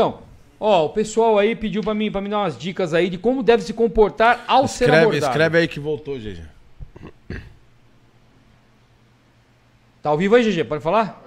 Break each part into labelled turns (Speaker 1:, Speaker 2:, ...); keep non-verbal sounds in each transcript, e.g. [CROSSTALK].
Speaker 1: Então, ó, o pessoal aí pediu pra mim, para me dar umas dicas aí de como deve se comportar ao escreve, ser abordado. Escreve aí que voltou, GG. Tá ao vivo aí, GG? Pode falar?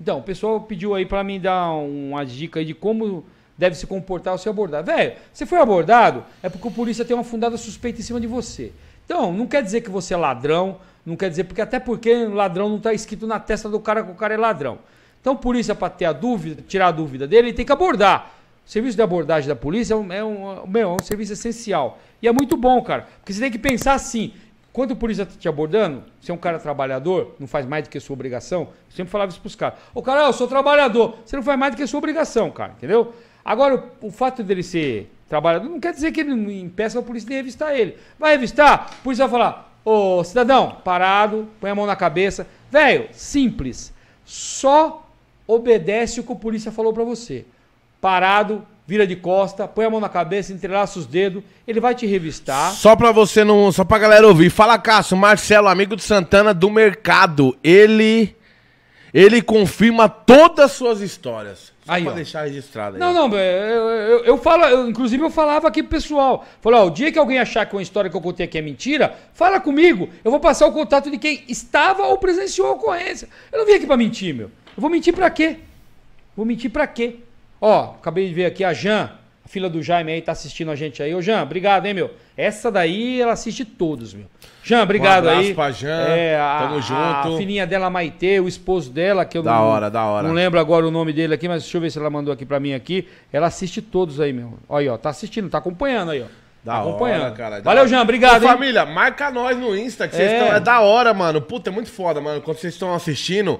Speaker 1: Então, o pessoal pediu aí pra mim dar uma dica aí de como deve se comportar ao ser abordado. Velho, você foi abordado, é porque o polícia tem uma fundada suspeita em cima de você. Então, não quer dizer que você é ladrão, não quer dizer, porque até porque ladrão não está escrito na testa do cara que o cara é ladrão. Então, polícia, para ter a dúvida, tirar a dúvida dele, ele tem que abordar. O serviço de abordagem da polícia é um, é um, meu, é um serviço essencial. E é muito bom, cara. Porque você tem que pensar assim. Quando o polícia está te abordando, você é um cara trabalhador, não faz mais do que a sua obrigação. Eu sempre falava isso para os caras. Ô, cara, eu sou trabalhador. Você não faz mais do que a sua obrigação, cara. Entendeu? Agora, o, o fato dele ser trabalhador não quer dizer que ele não impeça a polícia de revistar ele. Vai revistar, a polícia vai falar, ô, cidadão, parado, põe a mão na cabeça. Velho, simples. Só obedece o que o polícia falou para você. Parado, vira de costa, põe a mão na cabeça, entrelaça os dedos, ele vai te revistar.
Speaker 2: Só pra você não. Só pra galera ouvir. Fala, Cássio, Marcelo, amigo de Santana do mercado. Ele. Ele confirma todas as suas histórias. Só aí, pra ó. deixar registrado aí. Não,
Speaker 1: não, eu, eu, eu falo, eu, inclusive eu falava aqui pro pessoal. Falou, ó, o dia que alguém achar que uma história que eu contei aqui é mentira, fala comigo. Eu vou passar o contato de quem estava ou presenciou a ocorrência. Eu não vim aqui pra mentir, meu. Eu vou mentir para quê? Vou mentir para quê? Ó, acabei de ver aqui a Jan, a filha do Jaime aí, tá assistindo a gente aí. Ô, Jan, obrigado, hein, meu? Essa daí ela assiste todos, meu. Jan, obrigado um aí. Pra Jan, é, a, tamo junto. A filhinha dela, Maite, o esposo dela, que eu da não, hora, da hora. não lembro agora o nome dele aqui, mas deixa eu ver se ela mandou aqui pra mim aqui. Ela assiste todos aí, meu. Olha aí, ó, tá assistindo, tá acompanhando aí, ó. Da tá acompanhando. hora, cara. Valeu, Jan, Jean, obrigado. Ô, família,
Speaker 2: marca nós no Insta, que é. vocês estão. É da
Speaker 1: hora, mano. Puta, é muito foda, mano. Quando
Speaker 2: vocês estão assistindo,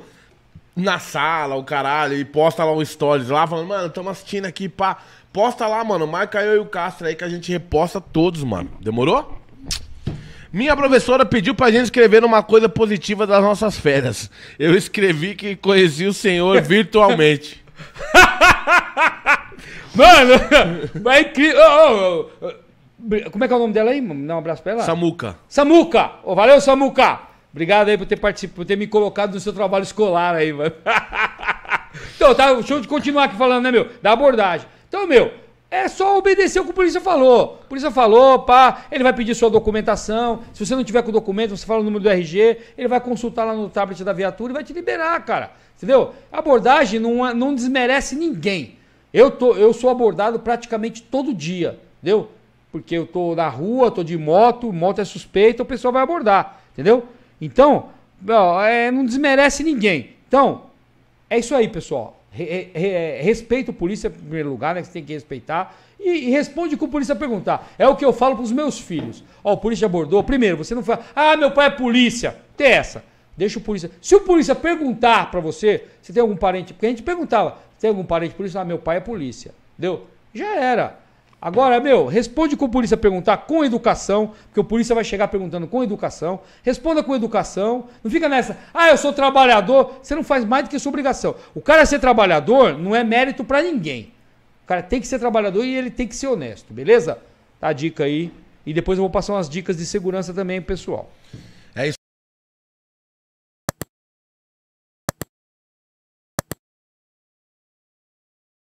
Speaker 2: na sala, o caralho, e posta lá um stories lá, falando, mano, estamos assistindo aqui, pá. Posta lá, mano, marca eu e o Castro aí que a gente reposta todos, mano. Demorou? Minha professora pediu pra gente escrever uma coisa positiva das nossas férias. Eu escrevi que conheci o senhor virtualmente.
Speaker 1: [LAUGHS] mano, vai incrível. Oh, oh, oh. Como é que é o nome dela aí? Dá um abraço pra ela. Samuca. Samuca! Oh, valeu, Samuca! Obrigado aí por ter participado, por ter me colocado no seu trabalho escolar aí, mano. [LAUGHS] então, tá, deixa eu continuar aqui falando, né, meu? Da abordagem. Então, meu, é só obedecer o que a polícia falou. O polícia falou, pá, ele vai pedir sua documentação. Se você não tiver com o documento, você fala o número do RG, ele vai consultar lá no tablet da viatura e vai te liberar, cara. Entendeu? A abordagem não, é, não desmerece ninguém. Eu, tô, eu sou abordado praticamente todo dia, entendeu? Porque eu tô na rua, tô de moto, moto é suspeita, o pessoal vai abordar, entendeu? Então, é, não desmerece ninguém. Então, é isso aí, pessoal. Re, re, respeita o polícia em primeiro lugar, né? Que você tem que respeitar. E, e responde com o polícia perguntar. É o que eu falo para os meus filhos. Ó, o polícia abordou. Primeiro, você não fala, ah, meu pai é polícia. Tem essa. Deixa o polícia. Se o polícia perguntar para você, se tem algum parente. Porque a gente perguntava, tem algum parente polícia? Ah, meu pai é polícia. Entendeu? Já era. Agora, meu, responde com o polícia perguntar com educação, porque o polícia vai chegar perguntando com educação. Responda com educação. Não fica nessa, ah, eu sou trabalhador. Você não faz mais do que sua obrigação. O cara ser trabalhador não é mérito para ninguém. O cara tem que ser trabalhador e ele tem que ser honesto, beleza? Tá a dica aí. E depois eu vou passar umas dicas de segurança também, pessoal.